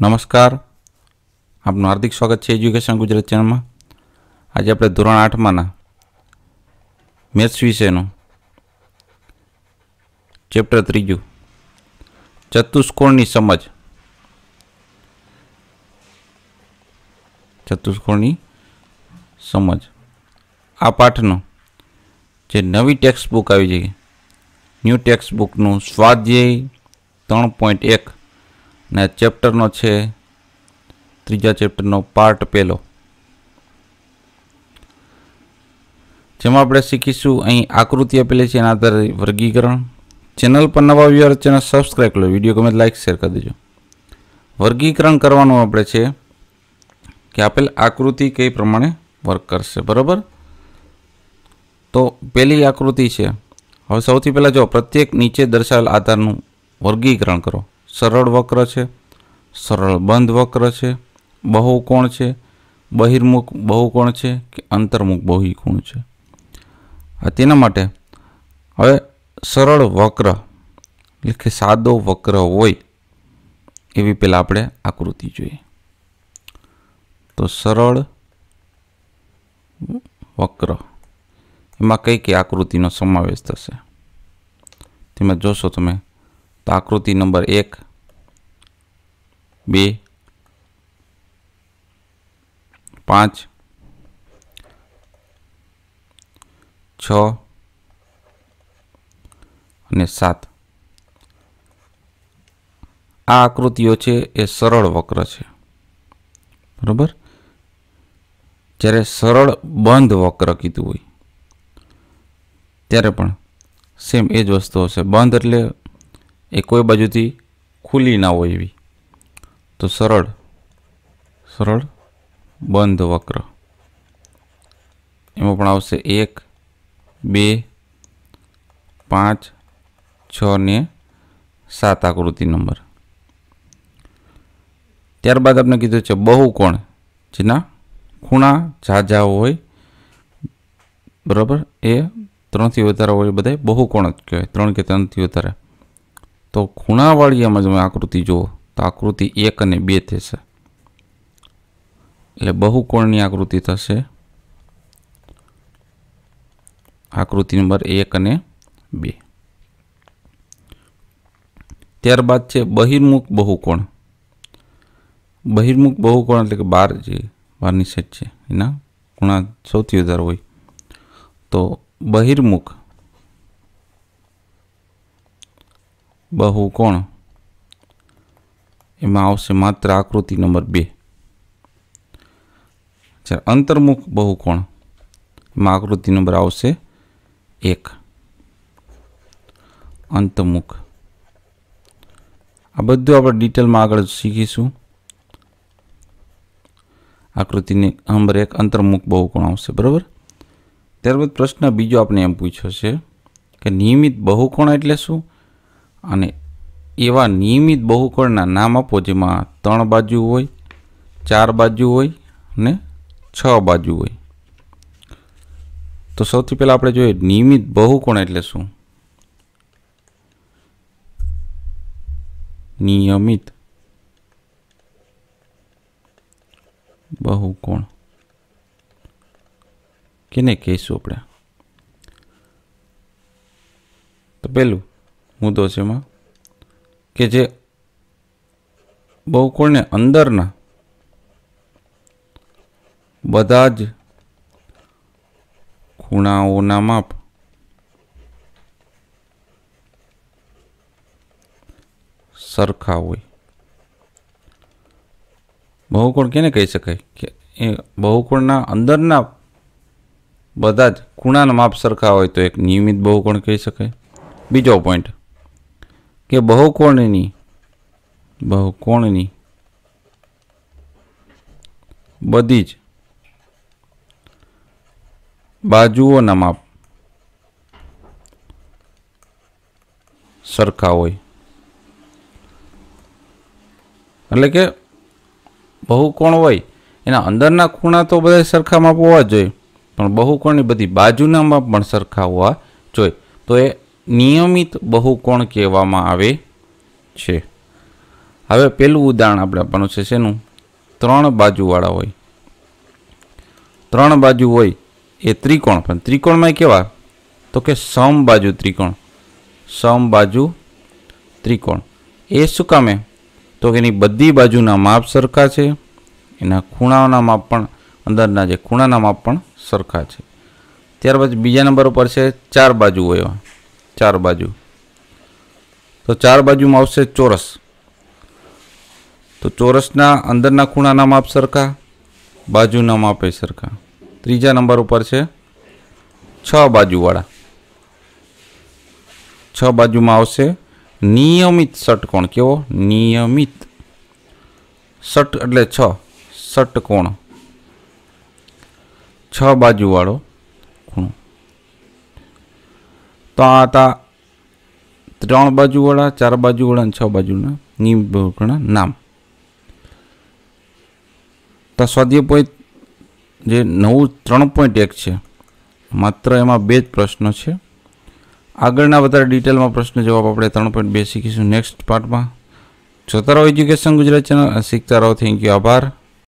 નમસ્કાર આપનું હાર્દિક સ્વાગત છે એજ્યુકેશન ગુજરાત ચેનલમાં આજે આપણે ધોરણ આઠમાંના મેથ્સ વિશેનું ચેપ્ટર ત્રીજું ચતુષ્કોણની સમજ ચતુષ્કોણની સમજ આ પાઠનો જે નવી ટેક્સ્ટ બુક આવી છે ન્યૂ ટેક્સ્ટ બુકનું સ્વાધ્યાય ત્રણ પોઈન્ટ એક ને ચેપ્ટરનો છે ત્રીજા ચેપ્ટરનો પાર્ટ પહેલો જેમાં આપણે શીખીશું અહીં આકૃતિ આપેલી છે એના આધારે વર્ગીકરણ ચેનલ પર નવા વ્યૂઅર ચેનલ સબસ્ક્રાઈબ કરો વિડીયો ગમે લાઇક શેર કરી દેજો વર્ગીકરણ કરવાનું આપણે છે કે આપેલ આકૃતિ કઈ પ્રમાણે વર્ક કરશે બરાબર તો પહેલી આકૃતિ છે હવે સૌથી પહેલાં જો પ્રત્યેક નીચે દર્શાવેલ આધારનું વર્ગીકરણ કરો સરળ વક્ર છે સરળ બંધ વક્ર છે બહુકોણ છે બહિર્મુખ બહુકોણ છે કે અંતર્મુખ બહુકોણ છે આ તેના માટે હવે સરળ વક્ર એટલે કે સાદો વક્ર હોય એવી પહેલાં આપણે આકૃતિ જોઈએ તો સરળ વક્ર એમાં કઈ કઈ આકૃતિનો સમાવેશ થશે તેમાં જોશો તમે તો આકૃતિ નંબર એક બે પાંચ છ અને સાત આ આકૃતિઓ છે એ સરળ વક્ર છે બરાબર જ્યારે સરળ બંધ વક્ર કીધું હોય ત્યારે પણ સેમ એ જ વસ્તુ હશે બંધ એટલે એ કોઈ બાજુથી ખુલ્લી ના હોય એવી તો સરળ સરળ બંધ વક્ર એમાં પણ આવશે એક બે પાંચ છ ને સાત આકૃતિ નંબર ત્યારબાદ આપણે કીધું છે બહુકોણ જેના ખૂણા ઝાઝા હોય બરાબર એ ત્રણથી વધારે હોય બધા બહુકોણ જ કહેવાય ત્રણ કે ત્રણથી વધારે તો ખૂણાવાળી એમાં તમે આકૃતિ જુઓ તો આકૃતિ એક અને બે થશે એટલે બહુકોણની આકૃતિ થશે આકૃતિ નંબર એક અને બે ત્યારબાદ છે બહિર્મુખ બહુકોણ બહિર્મુખ બહુકોણ એટલે કે બાર જે બહારની સેટ છે એના ખૂણા સૌથી વધારે હોય તો બહિર્મુખ બહુકોણ એમાં આવશે માત્ર આકૃતિ નંબર બે જ્યારે અંતર્મુખ બહુકોણ એમાં આકૃતિ નંબર આવશે એક અંતમુખ આ બધું આપણે ડિટેલમાં આગળ શીખીશું આકૃતિની નંબર એક અંતર્મુખ બહુકોણ આવશે બરાબર ત્યારબાદ પ્રશ્ન બીજો આપણે એમ પૂછ્યો છે કે નિયમિત બહુકોણ એટલે શું અને એવા નિયમિત બહુકોણના નામ આપો જેમાં ત્રણ બાજુ હોય ચાર બાજુ હોય ને છ બાજુ હોય તો સૌથી પહેલાં આપણે જોઈએ નિયમિત બહુકોણ એટલે શું નિયમિત બહુકોણ કેને કહીશું આપણે તો પહેલું મુદ્દો છે એમાં કે જે બહુ બહુકોણને અંદરના બધા જ ખૂણાઓના માપ સરખા હોય બહુકોણ કેને કહી શકાય કે એ બહુકોણના અંદરના બધા જ ખૂણાના માપ સરખા હોય તો એક નિયમિત બહુકોણ કહી શકાય બીજો પોઈન્ટ કે બહુ કોણની બહુ કોણની બધી જ બાજુઓના માપ સરખા હોય એટલે કે બહુ કોણ હોય એના અંદરના ખૂણા તો બધા સરખા માપ હોવા જોઈએ પણ બહુ કોણની બધી બાજુના માપ પણ સરખા હોવા જોઈએ તો એ નિયમિત બહુકોણ કહેવામાં આવે છે હવે પહેલું ઉદાહરણ આપણે આપવાનું છે શેનું ત્રણ બાજુવાળા હોય ત્રણ બાજુ હોય એ ત્રિકોણ પણ ત્રિકોણમાં કેવા તો કે સમ બાજુ ત્રિકોણ સમ બાજુ ત્રિકોણ એ શું કામે તો કે એની બધી બાજુના માપ સરખા છે એના ખૂણાઓના માપ પણ અંદરના જે ખૂણાના માપ પણ સરખા છે ત્યારબાદ બીજા નંબર ઉપર છે ચાર બાજુ હોય એવા चार बाजू तो चार बाजू में આવશે ચોરસ તો ચોરસના અંદરના ખૂણાનું માપ સરખા बाजूનું માપ સરખા ત્રીજા નંબર ઉપર છે 6 बाजूવાળો 6 बाजूમાં આવશે નિયમિત ષટકોણ કેવો નિયમિત ષટ એટલે 6 ષટકોણ 6 बाजूવાળો તો આ હતા ત્રણ બાજુવાળા ચાર બાજુવાળા અને છ બાજુના નિમણૂકના નામ તો સ્વાધ્યાય પોઈન્ટ જે નવું ત્રણ પોઈન્ટ એક છે માત્ર એમાં બે જ પ્રશ્નો છે આગળના વધારે ડિટેલમાં પ્રશ્ન જવાબ આપણે ત્રણ પોઈન્ટ બે શીખીશું નેક્સ્ટ પાર્ટમાં જોતા રહો એજ્યુકેશન ગુજરાત ચેનલ શીખતા રહો થેન્ક યુ આભાર